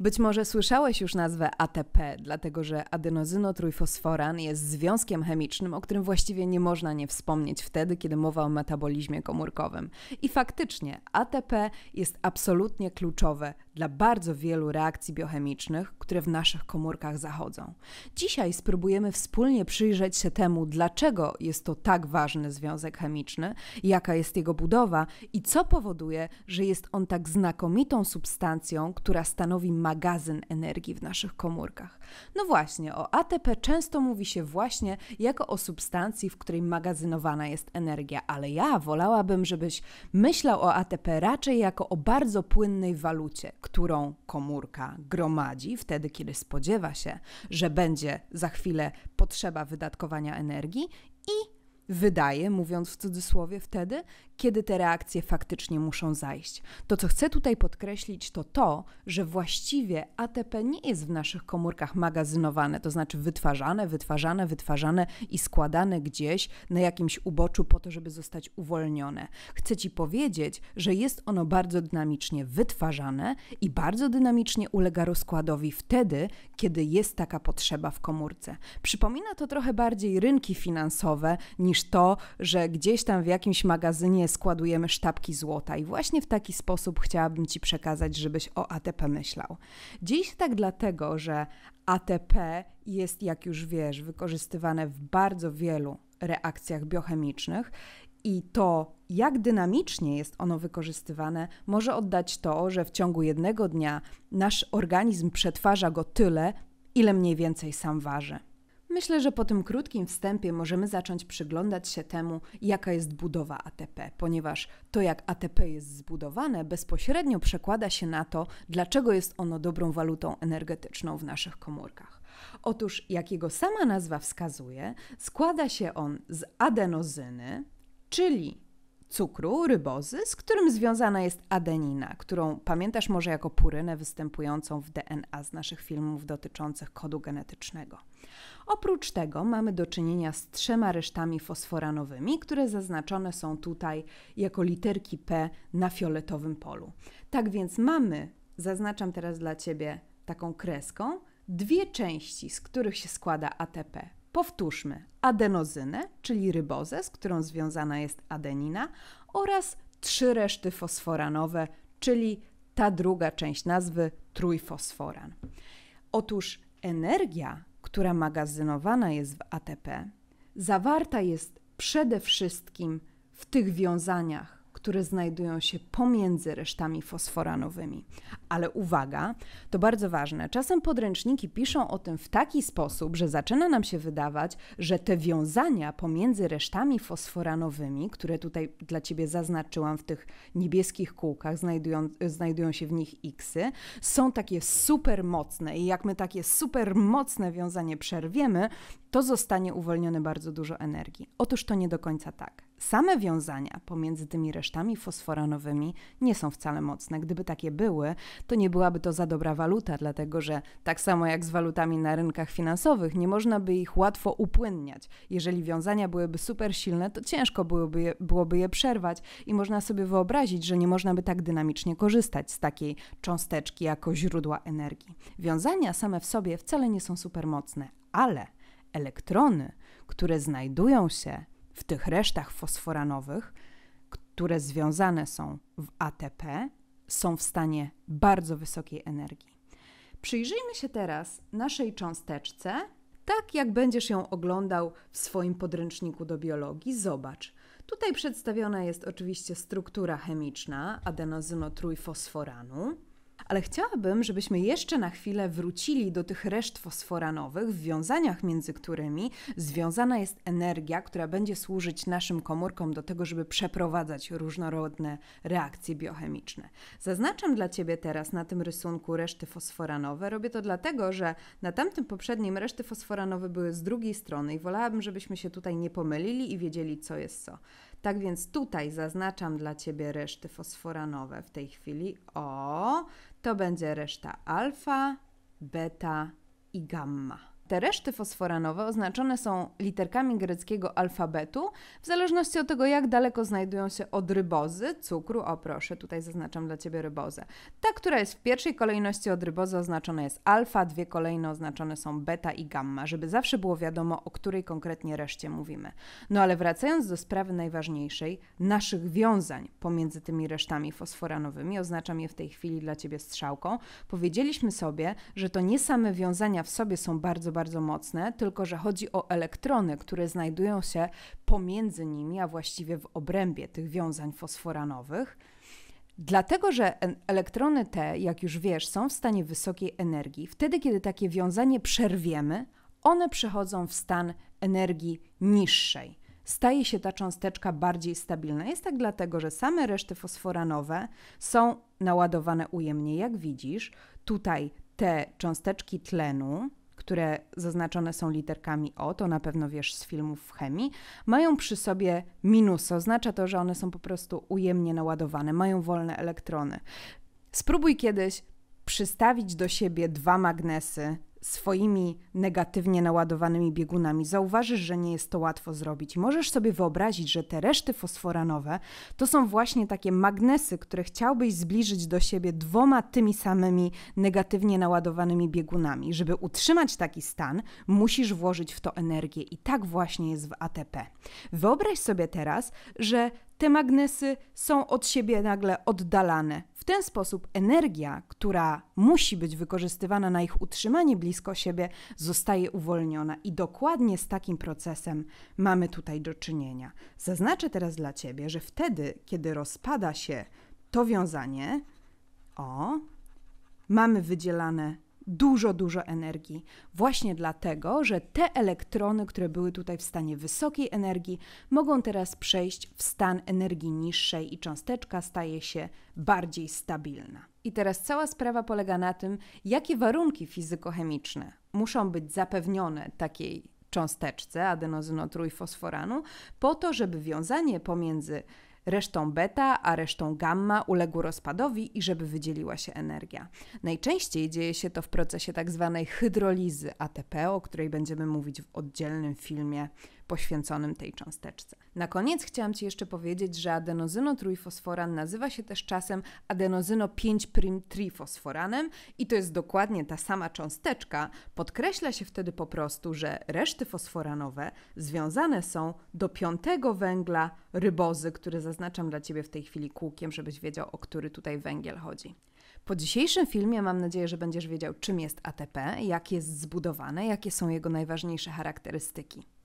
Być może słyszałeś już nazwę ATP, dlatego że adenozynotrójfosforan jest związkiem chemicznym, o którym właściwie nie można nie wspomnieć wtedy, kiedy mowa o metabolizmie komórkowym. I faktycznie ATP jest absolutnie kluczowe dla bardzo wielu reakcji biochemicznych, które w naszych komórkach zachodzą. Dzisiaj spróbujemy wspólnie przyjrzeć się temu, dlaczego jest to tak ważny związek chemiczny, jaka jest jego budowa i co powoduje, że jest on tak znakomitą substancją, która stanowi magazyn energii w naszych komórkach. No właśnie, o ATP często mówi się właśnie jako o substancji, w której magazynowana jest energia, ale ja wolałabym, żebyś myślał o ATP raczej jako o bardzo płynnej walucie, którą komórka gromadzi wtedy, kiedy spodziewa się, że będzie za chwilę potrzeba wydatkowania energii i wydaje, mówiąc w cudzysłowie, wtedy, kiedy te reakcje faktycznie muszą zajść. To, co chcę tutaj podkreślić, to to, że właściwie ATP nie jest w naszych komórkach magazynowane, to znaczy wytwarzane, wytwarzane, wytwarzane i składane gdzieś na jakimś uboczu po to, żeby zostać uwolnione. Chcę Ci powiedzieć, że jest ono bardzo dynamicznie wytwarzane i bardzo dynamicznie ulega rozkładowi wtedy, kiedy jest taka potrzeba w komórce. Przypomina to trochę bardziej rynki finansowe niż niż to, że gdzieś tam w jakimś magazynie składujemy sztabki złota. I właśnie w taki sposób chciałabym Ci przekazać, żebyś o ATP myślał. Dzieje się tak dlatego, że ATP jest, jak już wiesz, wykorzystywane w bardzo wielu reakcjach biochemicznych i to, jak dynamicznie jest ono wykorzystywane, może oddać to, że w ciągu jednego dnia nasz organizm przetwarza go tyle, ile mniej więcej sam waży. Myślę, że po tym krótkim wstępie możemy zacząć przyglądać się temu, jaka jest budowa ATP, ponieważ to, jak ATP jest zbudowane, bezpośrednio przekłada się na to, dlaczego jest ono dobrą walutą energetyczną w naszych komórkach. Otóż, jak jego sama nazwa wskazuje, składa się on z adenozyny, czyli cukru, rybozy, z którym związana jest adenina, którą pamiętasz może jako purynę występującą w DNA z naszych filmów dotyczących kodu genetycznego. Oprócz tego mamy do czynienia z trzema resztami fosforanowymi, które zaznaczone są tutaj jako literki P na fioletowym polu. Tak więc mamy, zaznaczam teraz dla Ciebie taką kreską, dwie części, z których się składa ATP. Powtórzmy, adenozynę, czyli rybozę, z którą związana jest adenina, oraz trzy reszty fosforanowe, czyli ta druga część nazwy trójfosforan. Otóż energia, która magazynowana jest w ATP, zawarta jest przede wszystkim w tych wiązaniach, które znajdują się pomiędzy resztami fosforanowymi, ale uwaga, to bardzo ważne. Czasem podręczniki piszą o tym w taki sposób, że zaczyna nam się wydawać, że te wiązania pomiędzy resztami fosforanowymi, które tutaj dla Ciebie zaznaczyłam w tych niebieskich kółkach, znajdują, znajdują się w nich xy, są takie super mocne i jak my takie super mocne wiązanie przerwiemy, to zostanie uwolnione bardzo dużo energii. Otóż to nie do końca tak. Same wiązania pomiędzy tymi resztami fosforanowymi nie są wcale mocne. Gdyby takie były, to nie byłaby to za dobra waluta, dlatego że tak samo jak z walutami na rynkach finansowych, nie można by ich łatwo upłynniać. Jeżeli wiązania byłyby super silne, to ciężko byłoby je, byłoby je przerwać i można sobie wyobrazić, że nie można by tak dynamicznie korzystać z takiej cząsteczki jako źródła energii. Wiązania same w sobie wcale nie są super mocne, ale elektrony, które znajdują się w tych resztach fosforanowych, które związane są w ATP, są w stanie bardzo wysokiej energii. Przyjrzyjmy się teraz naszej cząsteczce, tak jak będziesz ją oglądał w swoim podręczniku do biologii. Zobacz. Tutaj przedstawiona jest oczywiście struktura chemiczna adenozynotrójfosforanu. Ale chciałabym, żebyśmy jeszcze na chwilę wrócili do tych reszt fosforanowych, w wiązaniach między którymi związana jest energia, która będzie służyć naszym komórkom do tego, żeby przeprowadzać różnorodne reakcje biochemiczne. Zaznaczam dla Ciebie teraz na tym rysunku reszty fosforanowe. Robię to dlatego, że na tamtym poprzednim reszty fosforanowe były z drugiej strony i wolałabym, żebyśmy się tutaj nie pomylili i wiedzieli, co jest co. Tak więc tutaj zaznaczam dla Ciebie reszty fosforanowe w tej chwili. O, to będzie reszta alfa, beta i gamma. Te reszty fosforanowe oznaczone są literkami greckiego alfabetu, w zależności od tego, jak daleko znajdują się od rybozy, cukru, o proszę, tutaj zaznaczam dla Ciebie rybozę. Ta, która jest w pierwszej kolejności od rybozy oznaczona jest alfa, dwie kolejne oznaczone są beta i gamma, żeby zawsze było wiadomo, o której konkretnie reszcie mówimy. No ale wracając do sprawy najważniejszej, naszych wiązań pomiędzy tymi resztami fosforanowymi, oznaczam je w tej chwili dla Ciebie strzałką, powiedzieliśmy sobie, że to nie same wiązania w sobie są bardzo bardzo mocne, tylko że chodzi o elektrony, które znajdują się pomiędzy nimi, a właściwie w obrębie tych wiązań fosforanowych. Dlatego, że elektrony te, jak już wiesz, są w stanie wysokiej energii. Wtedy, kiedy takie wiązanie przerwiemy, one przechodzą w stan energii niższej. Staje się ta cząsteczka bardziej stabilna. Jest tak dlatego, że same reszty fosforanowe są naładowane ujemnie, jak widzisz. Tutaj te cząsteczki tlenu, które zaznaczone są literkami O, to na pewno wiesz z filmów chemii, mają przy sobie minus. Oznacza to, że one są po prostu ujemnie naładowane, mają wolne elektrony. Spróbuj kiedyś przystawić do siebie dwa magnesy swoimi negatywnie naładowanymi biegunami, zauważysz, że nie jest to łatwo zrobić. Możesz sobie wyobrazić, że te reszty fosforanowe to są właśnie takie magnesy, które chciałbyś zbliżyć do siebie dwoma tymi samymi negatywnie naładowanymi biegunami. Żeby utrzymać taki stan, musisz włożyć w to energię i tak właśnie jest w ATP. Wyobraź sobie teraz, że te magnesy są od siebie nagle oddalane w ten sposób energia, która musi być wykorzystywana na ich utrzymanie blisko siebie, zostaje uwolniona i dokładnie z takim procesem mamy tutaj do czynienia. Zaznaczę teraz dla Ciebie, że wtedy, kiedy rozpada się to wiązanie, o, mamy wydzielane dużo, dużo energii. Właśnie dlatego, że te elektrony, które były tutaj w stanie wysokiej energii, mogą teraz przejść w stan energii niższej i cząsteczka staje się bardziej stabilna. I teraz cała sprawa polega na tym, jakie warunki muszą być zapewnione takiej cząsteczce adenozynotrójfosforanu po to, żeby wiązanie pomiędzy Resztą beta, a resztą gamma uległ rozpadowi i żeby wydzieliła się energia. Najczęściej dzieje się to w procesie tzw. Tak hydrolizy ATP, o której będziemy mówić w oddzielnym filmie poświęconym tej cząsteczce. Na koniec chciałam Ci jeszcze powiedzieć, że adenozyno trójfosforan nazywa się też czasem adenozyno 5 prim trifosforanem i to jest dokładnie ta sama cząsteczka. Podkreśla się wtedy po prostu, że reszty fosforanowe związane są do piątego węgla rybozy, który zaznaczam dla Ciebie w tej chwili kółkiem, żebyś wiedział, o który tutaj węgiel chodzi. Po dzisiejszym filmie mam nadzieję, że będziesz wiedział, czym jest ATP, jak jest zbudowane, jakie są jego najważniejsze charakterystyki.